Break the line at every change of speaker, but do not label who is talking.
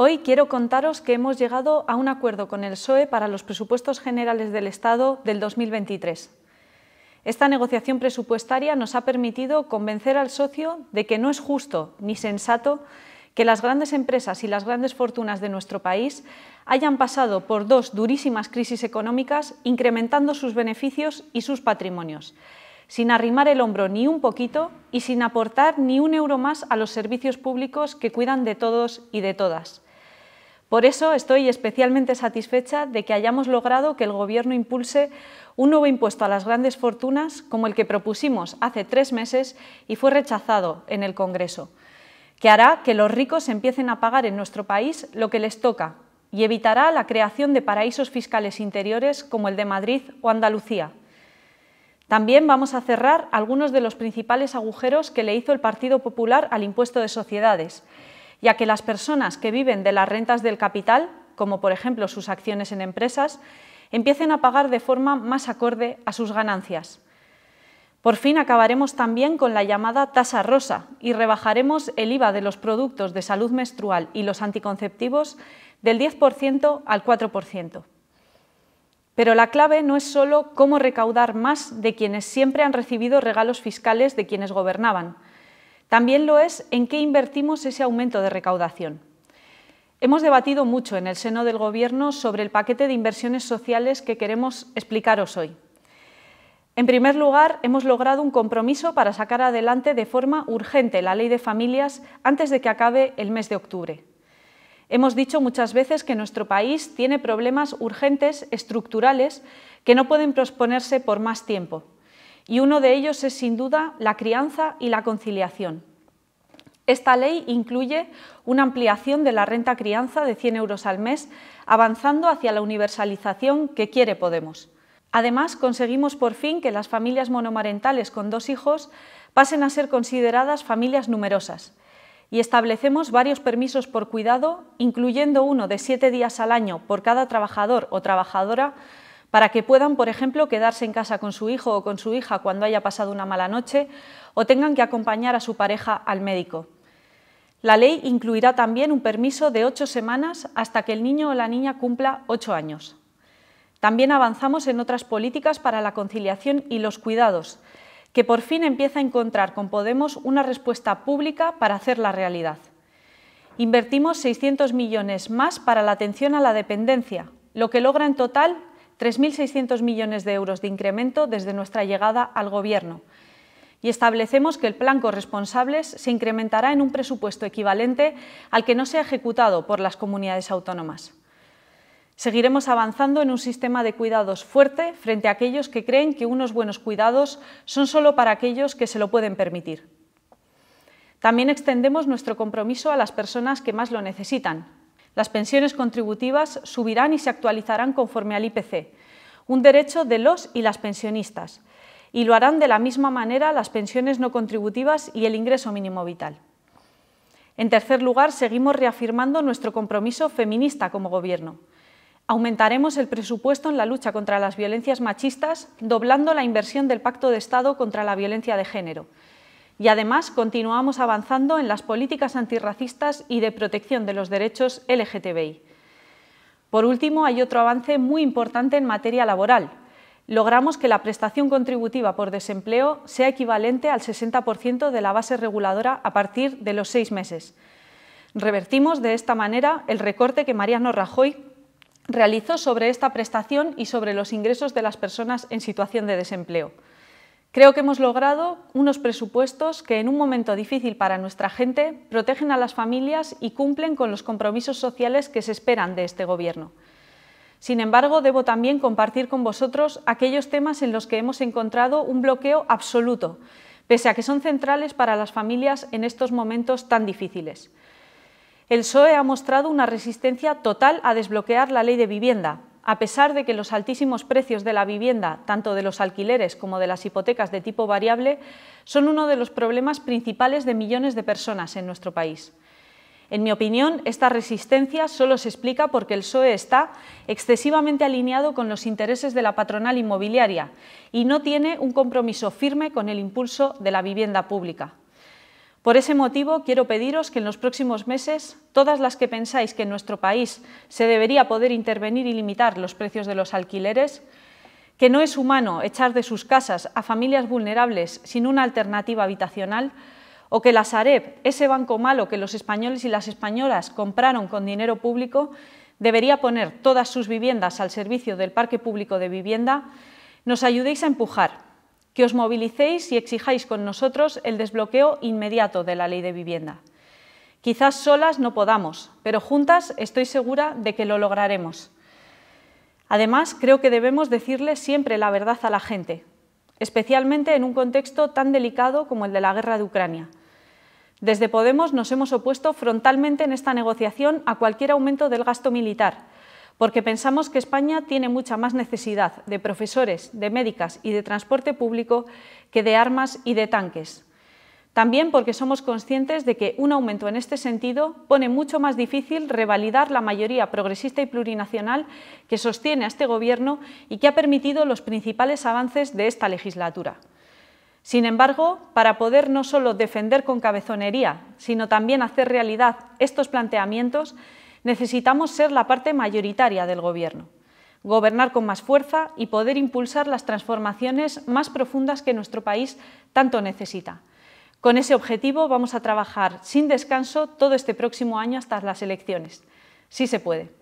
Hoy quiero contaros que hemos llegado a un acuerdo con el SOE para los presupuestos generales del Estado del 2023. Esta negociación presupuestaria nos ha permitido convencer al socio de que no es justo ni sensato que las grandes empresas y las grandes fortunas de nuestro país hayan pasado por dos durísimas crisis económicas incrementando sus beneficios y sus patrimonios, sin arrimar el hombro ni un poquito y sin aportar ni un euro más a los servicios públicos que cuidan de todos y de todas. Por eso estoy especialmente satisfecha de que hayamos logrado que el Gobierno impulse un nuevo impuesto a las grandes fortunas como el que propusimos hace tres meses y fue rechazado en el Congreso, que hará que los ricos empiecen a pagar en nuestro país lo que les toca y evitará la creación de paraísos fiscales interiores como el de Madrid o Andalucía. También vamos a cerrar algunos de los principales agujeros que le hizo el Partido Popular al impuesto de sociedades ya que las personas que viven de las rentas del capital, como por ejemplo sus acciones en empresas, empiecen a pagar de forma más acorde a sus ganancias. Por fin acabaremos también con la llamada tasa rosa y rebajaremos el IVA de los productos de salud menstrual y los anticonceptivos del 10% al 4%. Pero la clave no es solo cómo recaudar más de quienes siempre han recibido regalos fiscales de quienes gobernaban, también lo es en qué invertimos ese aumento de recaudación. Hemos debatido mucho en el seno del Gobierno sobre el paquete de inversiones sociales que queremos explicaros hoy. En primer lugar, hemos logrado un compromiso para sacar adelante de forma urgente la Ley de Familias antes de que acabe el mes de octubre. Hemos dicho muchas veces que nuestro país tiene problemas urgentes, estructurales, que no pueden posponerse por más tiempo y uno de ellos es sin duda la crianza y la conciliación. Esta ley incluye una ampliación de la renta crianza de 100 euros al mes, avanzando hacia la universalización que quiere Podemos. Además, conseguimos por fin que las familias monomarentales con dos hijos pasen a ser consideradas familias numerosas y establecemos varios permisos por cuidado, incluyendo uno de siete días al año por cada trabajador o trabajadora para que puedan, por ejemplo, quedarse en casa con su hijo o con su hija cuando haya pasado una mala noche o tengan que acompañar a su pareja al médico. La ley incluirá también un permiso de ocho semanas hasta que el niño o la niña cumpla ocho años. También avanzamos en otras políticas para la conciliación y los cuidados, que por fin empieza a encontrar con Podemos una respuesta pública para hacerla realidad. Invertimos 600 millones más para la atención a la dependencia, lo que logra en total 3.600 millones de euros de incremento desde nuestra llegada al Gobierno y establecemos que el plan corresponsables se incrementará en un presupuesto equivalente al que no se ha ejecutado por las comunidades autónomas. Seguiremos avanzando en un sistema de cuidados fuerte frente a aquellos que creen que unos buenos cuidados son solo para aquellos que se lo pueden permitir. También extendemos nuestro compromiso a las personas que más lo necesitan, las pensiones contributivas subirán y se actualizarán conforme al IPC, un derecho de los y las pensionistas, y lo harán de la misma manera las pensiones no contributivas y el ingreso mínimo vital. En tercer lugar, seguimos reafirmando nuestro compromiso feminista como Gobierno. Aumentaremos el presupuesto en la lucha contra las violencias machistas, doblando la inversión del Pacto de Estado contra la violencia de género y además continuamos avanzando en las políticas antirracistas y de protección de los derechos LGTBI. Por último, hay otro avance muy importante en materia laboral. Logramos que la prestación contributiva por desempleo sea equivalente al 60% de la base reguladora a partir de los seis meses. Revertimos de esta manera el recorte que Mariano Rajoy realizó sobre esta prestación y sobre los ingresos de las personas en situación de desempleo. Creo que hemos logrado unos presupuestos que en un momento difícil para nuestra gente protegen a las familias y cumplen con los compromisos sociales que se esperan de este Gobierno. Sin embargo, debo también compartir con vosotros aquellos temas en los que hemos encontrado un bloqueo absoluto, pese a que son centrales para las familias en estos momentos tan difíciles. El PSOE ha mostrado una resistencia total a desbloquear la ley de vivienda, a pesar de que los altísimos precios de la vivienda, tanto de los alquileres como de las hipotecas de tipo variable, son uno de los problemas principales de millones de personas en nuestro país. En mi opinión, esta resistencia solo se explica porque el PSOE está excesivamente alineado con los intereses de la patronal inmobiliaria y no tiene un compromiso firme con el impulso de la vivienda pública. Por ese motivo, quiero pediros que en los próximos meses, todas las que pensáis que en nuestro país se debería poder intervenir y limitar los precios de los alquileres, que no es humano echar de sus casas a familias vulnerables sin una alternativa habitacional, o que la Sareb, ese banco malo que los españoles y las españolas compraron con dinero público, debería poner todas sus viviendas al servicio del parque público de vivienda, nos ayudéis a empujar que os movilicéis y exijáis con nosotros el desbloqueo inmediato de la ley de vivienda. Quizás solas no podamos, pero juntas estoy segura de que lo lograremos. Además, creo que debemos decirle siempre la verdad a la gente, especialmente en un contexto tan delicado como el de la guerra de Ucrania. Desde Podemos nos hemos opuesto frontalmente en esta negociación a cualquier aumento del gasto militar, porque pensamos que España tiene mucha más necesidad de profesores, de médicas y de transporte público que de armas y de tanques. También porque somos conscientes de que un aumento en este sentido pone mucho más difícil revalidar la mayoría progresista y plurinacional que sostiene a este Gobierno y que ha permitido los principales avances de esta legislatura. Sin embargo, para poder no solo defender con cabezonería, sino también hacer realidad estos planteamientos, necesitamos ser la parte mayoritaria del Gobierno, gobernar con más fuerza y poder impulsar las transformaciones más profundas que nuestro país tanto necesita. Con ese objetivo vamos a trabajar sin descanso todo este próximo año hasta las elecciones. Sí se puede.